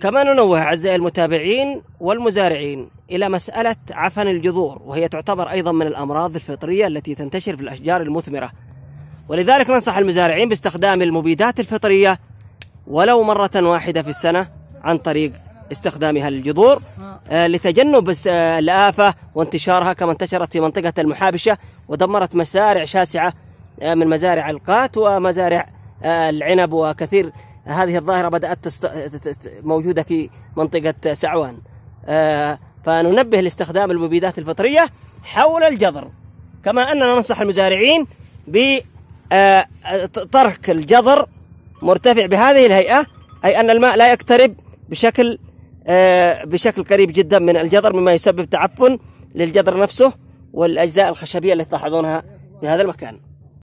كما ننوه أعزائي المتابعين والمزارعين إلى مسألة عفن الجذور وهي تعتبر أيضا من الأمراض الفطرية التي تنتشر في الأشجار المثمرة ولذلك ننصح المزارعين باستخدام المبيدات الفطرية ولو مرة واحدة في السنة عن طريق استخدامها للجذور آه، لتجنب آه، الآفة وانتشارها كما انتشرت في منطقة المحابشة ودمرت مسارع شاسعة آه، من مزارع القات ومزارع العنب وكثير هذه الظاهرة بدأت تست... موجودة في منطقة سعوان آه، فننبه لاستخدام المبيدات الفطرية حول الجذر كما أننا ننصح المزارعين بترك آه، الجذر مرتفع بهذه الهيئة أي أن الماء لا يقترب بشكل آه، بشكل قريب جدا من الجذر مما يسبب تعفن للجذر نفسه والأجزاء الخشبية التي تلاحظونها في هذا المكان